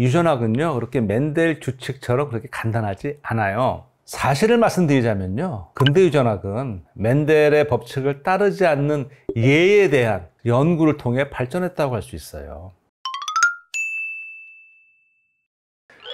유전학은요, 그렇게 맨델 주칙처럼 그렇게 간단하지 않아요. 사실을 말씀드리자면요. 근대 유전학은 맨델의 법칙을 따르지 않는 예에 대한 연구를 통해 발전했다고 할 수 있어요.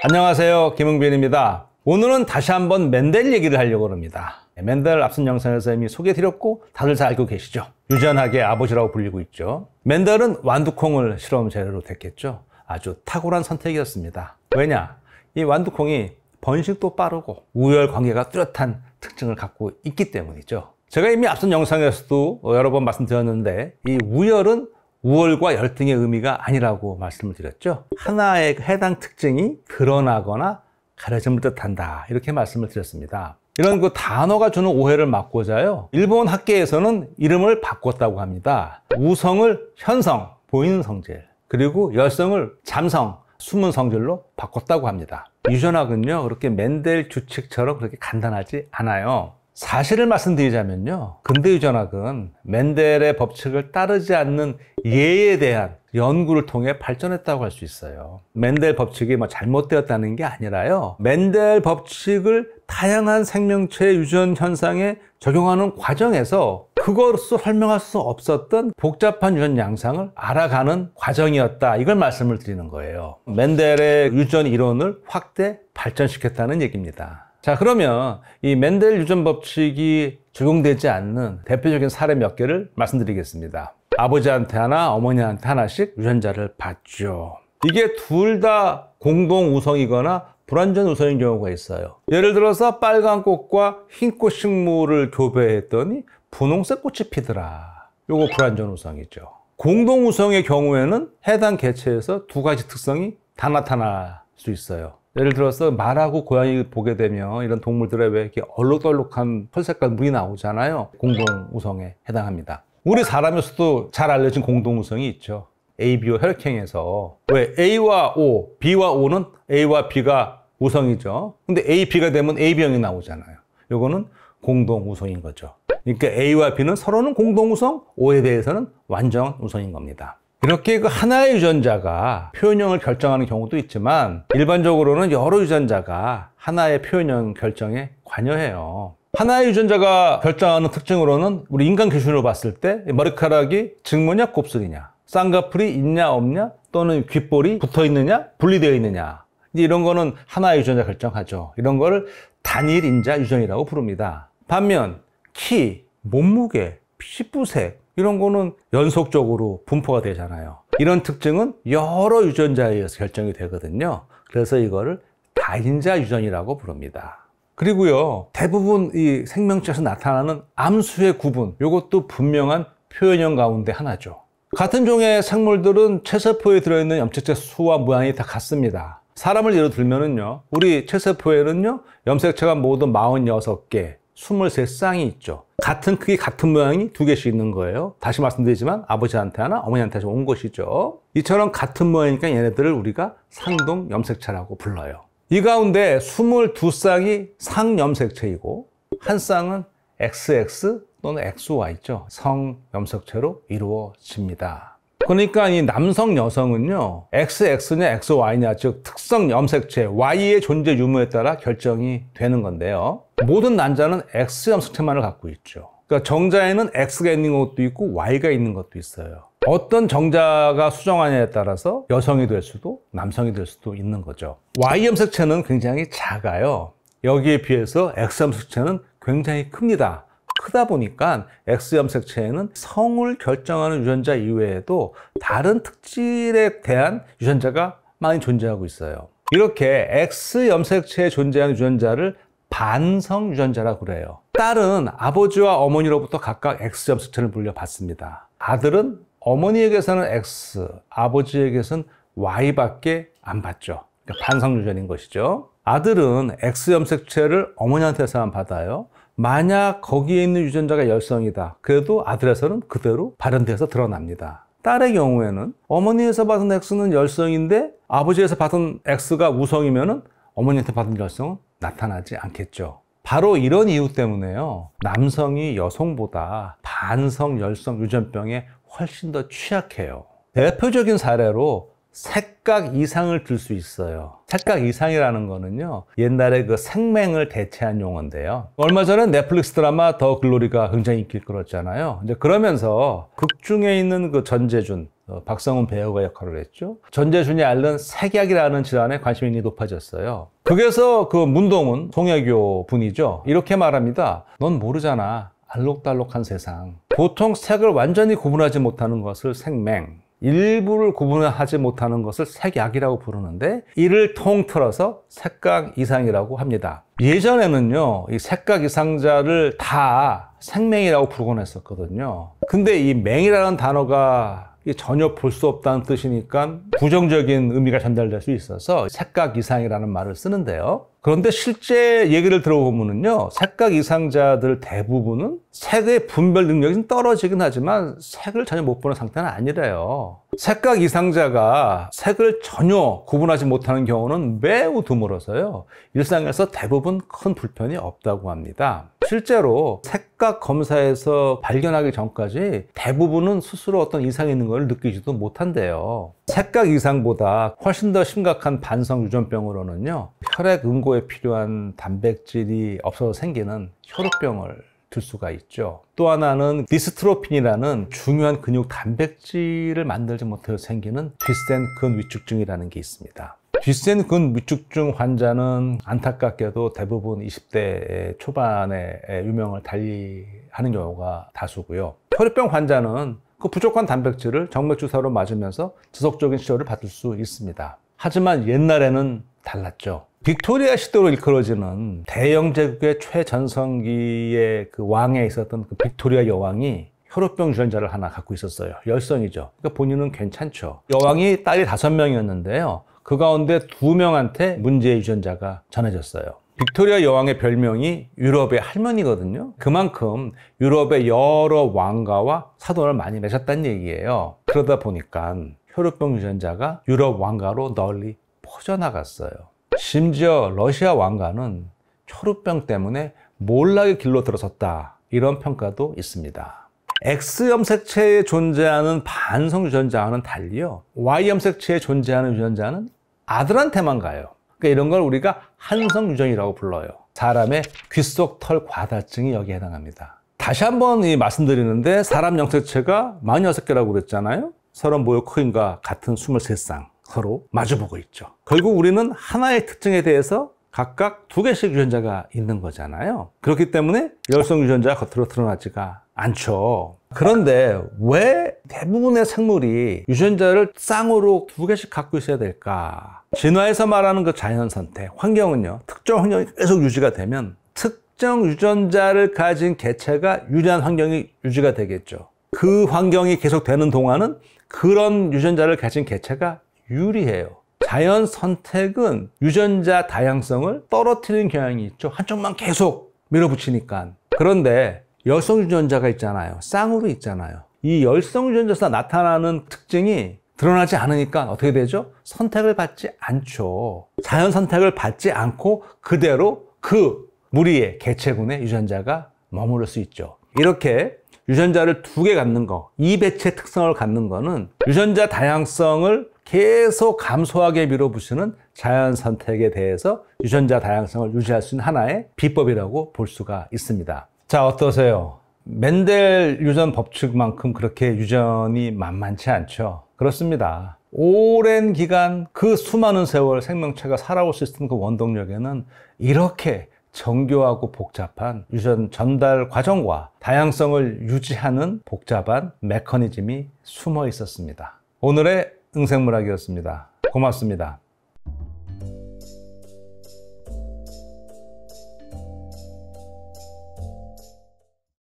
안녕하세요. 김웅빈입니다 오늘은 다시 한번 맨델 얘기를 하려고 합니다. 맨델 앞선 영상에서 이미 소개해드렸고 다들 잘 알고 계시죠? 유전학의 아버지라고 불리고 있죠. 맨델은 완두콩을 실험 재료로 됐겠죠 아주 탁월한 선택이었습니다. 왜냐? 이 완두콩이 번식도 빠르고 우열 관계가 뚜렷한 특징을 갖고 있기 때문이죠. 제가 이미 앞선 영상에서도 여러 번 말씀드렸는데 이 우열은 우월과 열등의 의미가 아니라고 말씀을 드렸죠. 하나의 해당 특징이 드러나거나 가려짐을 뜻한다 이렇게 말씀을 드렸습니다. 이런 그 단어가 주는 오해를 막고자요. 일본 학계에서는 이름을 바꿨다고 합니다. 우성을 현성, 보이는 성질. 그리고 열성을 잠성, 숨은 성질로 바꿨다고 합니다. 유전학은요, 그렇게 맨델 주칙처럼 그렇게 간단하지 않아요. 사실을 말씀드리자면요. 근대 유전학은 맨델의 법칙을 따르지 않는 예에 대한 연구를 통해 발전했다고 할 수 있어요. 맨델 법칙이 뭐 잘못되었다는 게 아니라요. 맨델 법칙을 다양한 생명체의 유전 현상에 적용하는 과정에서 그것으로 설명할 수 없었던 복잡한 유전 양상을 알아가는 과정이었다. 이걸 말씀을 드리는 거예요. 맨델의 유전 이론을 확대 발전시켰다는 얘기입니다. 자, 그러면 이 맨델 유전 법칙이 적용되지 않는 대표적인 사례 몇 개를 말씀드리겠습니다. 아버지한테 하나, 어머니한테 하나씩 유전자를 받죠. 이게 둘 다 공동 우성이거나 불완전 우성인 경우가 있어요. 예를 들어서 빨간 꽃과 흰 꽃 식물을 교배했더니 분홍색 꽃이 피더라. 요거 불완전 우성이죠. 공동 우성의 경우에는 해당 개체에서 두 가지 특성이 다 나타날 수 있어요. 예를 들어서 말하고 고양이 보게 되면 이런 동물들의 왜 이렇게 얼룩덜룩한 털색깔 물이 나오잖아요. 공동 우성에 해당합니다. 우리 사람에서도 잘 알려진 공동 우성이 있죠. ABO 혈액형에서 왜 A와 O, B와 O는 A와 B가 우성이죠. 근데 AB가 되면 AB형이 나오잖아요. 요거는 공동 우성인 거죠. 그러니까 A와 B는 서로는 공동 우성, O에 대해서는 완전 우성인 겁니다. 이렇게 그 하나의 유전자가 표현형을 결정하는 경우도 있지만 일반적으로는 여러 유전자가 하나의 표현형 결정에 관여해요. 하나의 유전자가 결정하는 특징으로는 우리 인간 기준으로 봤을 때 머리카락이 직모냐 곱슬이냐 쌍꺼풀이 있냐 없냐 또는 귓볼이 붙어 있느냐 분리되어 있느냐 이런 거는 하나의 유전자 결정하죠. 이런 거를 단일 인자 유전이라고 부릅니다. 반면 키, 몸무게, 피부색 이런 거는 연속적으로 분포가 되잖아요. 이런 특징은 여러 유전자에 의해서 결정이 되거든요. 그래서 이거를 다인자 유전이라고 부릅니다. 그리고요, 대부분 이 생명체에서 나타나는 암수의 구분, 이것도 분명한 표현형 가운데 하나죠. 같은 종의 생물들은 체세포에 들어있는 염색체 수와 모양이 다 같습니다. 사람을 예로 들면은요, 우리 체세포에는요, 염색체가 모두 46개, 23쌍이 있죠. 같은 크기, 같은 모양이 두 개씩 있는 거예요. 다시 말씀드리지만 아버지한테 하나, 어머니한테 하나 온 것이죠. 이처럼 같은 모양이니까 얘네들을 우리가 상동 염색체라고 불러요. 이 가운데 22쌍이 상염색체이고 한 쌍은 XX 또는 XY죠. 성염색체로 이루어집니다. 그러니까 이 남성 여성은요 XX냐 XY냐 즉 특성 염색체 Y의 존재 유무에 따라 결정이 되는 건데요 모든 남자는 X 염색체만을 갖고 있죠 그러니까 정자에는 X가 있는 것도 있고 Y가 있는 것도 있어요 어떤 정자가 수정하냐에 따라서 여성이 될 수도 남성이 될 수도 있는 거죠 Y 염색체는 굉장히 작아요 여기에 비해서 X 염색체는 굉장히 큽니다 크다 보니까 X염색체에는 성을 결정하는 유전자 이외에도 다른 특질에 대한 유전자가 많이 존재하고 있어요. 이렇게 X염색체에 존재하는 유전자를 반성 유전자라고 그래요. 딸은 아버지와 어머니로부터 각각 X염색체를 물려받습니다. 아들은 어머니에게서는 X, 아버지에게서는 Y밖에 안 받죠. 그러니까 반성 유전인 것이죠. 아들은 X염색체를 어머니한테서만 받아요. 만약 거기에 있는 유전자가 열성이다. 그래도 아들에서는 그대로 발현되어서 드러납니다. 딸의 경우에는 어머니에서 받은 X는 열성인데 아버지에서 받은 X가 우성이면 어머니한테 받은 열성은 나타나지 않겠죠. 바로 이런 이유 때문에요. 남성이 여성보다 반성 열성 유전병에 훨씬 더 취약해요. 대표적인 사례로 색각 이상을 들 수 있어요. 색각 이상이라는 거는요. 옛날에 그 생맹을 대체한 용어인데요. 얼마 전에 넷플릭스 드라마 더 글로리가 굉장히 인기 끌었잖아요. 이제 그러면서 극중에 있는 그 전재준 어, 박성훈 배우가 역할을 했죠. 전재준이 앓는 색약이라는 질환에 관심이 높아졌어요. 그래서 그 문동은 송혜교 분이죠. 이렇게 말합니다. 넌 모르잖아. 알록달록한 세상. 보통 색을 완전히 구분하지 못하는 것을 생맹, 일부를 구분하지 못하는 것을 색약이라고 부르는데 이를 통틀어서 색각 이상이라고 합니다. 예전에는요, 이 색각 이상자를 다 생맹이라고 부르곤 했었거든요. 근데 이 맹이라는 단어가 전혀 볼 수 없다는 뜻이니까 부정적인 의미가 전달될 수 있어서 색각 이상이라는 말을 쓰는데요. 그런데 실제 얘기를 들어보면요. 색각 이상자들 대부분은 색의 분별 능력이 떨어지긴 하지만 색을 전혀 못 보는 상태는 아니래요. 색각 이상자가 색을 전혀 구분하지 못하는 경우는 매우 드물어서요. 일상에서 대부분 큰 불편이 없다고 합니다. 실제로 색각 검사에서 발견하기 전까지 대부분은 스스로 어떤 이상이 있는 걸 느끼지도 못한대요. 색각 이상보다 훨씬 더 심각한 반성 유전병으로는요. 혈액 응고에 필요한 단백질이 없어서 생기는 혈액병을들 수가 있죠. 또 하나는 디스트로핀이라는 중요한 근육 단백질을 만들지 못해서 생기는 뒤스된 근위축증이라는 게 있습니다. 뒷센 근위축증 환자는 안타깝게도 대부분 20대 초반에 유명을 달리하는 경우가 다수고요. 혈액병 환자는 그 부족한 단백질을 정맥주사로 맞으면서 지속적인 치료를 받을 수 있습니다. 하지만 옛날에는 달랐죠. 빅토리아 시대로 일컬어지는 대영 제국의 최전성기의 그 왕에 있었던 그 빅토리아 여왕이 혈우병 유전자를 하나 갖고 있었어요. 열성이죠. 그러니까 본인은 괜찮죠. 여왕이 딸이 다섯 명이었는데요. 그 가운데 두 명한테 문제의 유전자가 전해졌어요. 빅토리아 여왕의 별명이 유럽의 할머니거든요. 그만큼 유럽의 여러 왕가와 사돈을 많이 맺었다는 얘기예요. 그러다 보니까 혈우병 유전자가 유럽 왕가로 널리 퍼져나갔어요. 심지어 러시아 왕가는 혈우병 때문에 몰락의 길로 들어섰다. 이런 평가도 있습니다. X염색체에 존재하는 반성 유전자와는 달리요. Y염색체에 존재하는 유전자는 아들한테만 가요. 그러니까 이런 걸 우리가 한성유전이라고 불러요. 사람의 귓속털 과다증이 여기에 해당합니다. 다시 한번 이 말씀드리는데 사람 영세체가 46개라고 그랬잖아요. 서른 모요코인과 같은 23쌍 서로 마주보고 있죠. 결국 우리는 하나의 특징에 대해서 각각 두 개씩 유전자가 있는 거잖아요. 그렇기 때문에 열성 유전자가 겉으로 드러나지가 않죠. 그런데 왜 대부분의 생물이 유전자를 쌍으로 두 개씩 갖고 있어야 될까? 진화에서 말하는 그 자연 선택, 환경은요. 특정 환경이 계속 유지가 되면 특정 유전자를 가진 개체가 유리한 환경이 유지가 되겠죠. 그 환경이 계속 되는 동안은 그런 유전자를 가진 개체가 유리해요. 자연 선택은 유전자 다양성을 떨어뜨리는 경향이 있죠. 한쪽만 계속 밀어붙이니까. 그런데 열성 유전자가 있잖아요. 쌍으로 있잖아요. 이 열성 유전자에서 나타나는 특징이 드러나지 않으니까 어떻게 되죠? 선택을 받지 않죠. 자연 선택을 받지 않고 그대로 그 무리의 개체군의 유전자가 머무를 수 있죠. 이렇게 유전자를 두 개 갖는 거, 이배체 특성을 갖는 거는 유전자 다양성을 계속 감소하게 밀어붙이는 자연 선택에 대해서 유전자 다양성을 유지할 수 있는 하나의 비법이라고 볼 수가 있습니다. 자, 어떠세요? 맨델 유전 법칙만큼 그렇게 유전이 만만치 않죠. 그렇습니다. 오랜 기간 그 수많은 세월 생명체가 살아올 수 있었던 그 원동력에는 이렇게 정교하고 복잡한 유전 전달 과정과 다양성을 유지하는 복잡한 메커니즘이 숨어 있었습니다. 오늘의 응생물학이었습니다. 고맙습니다.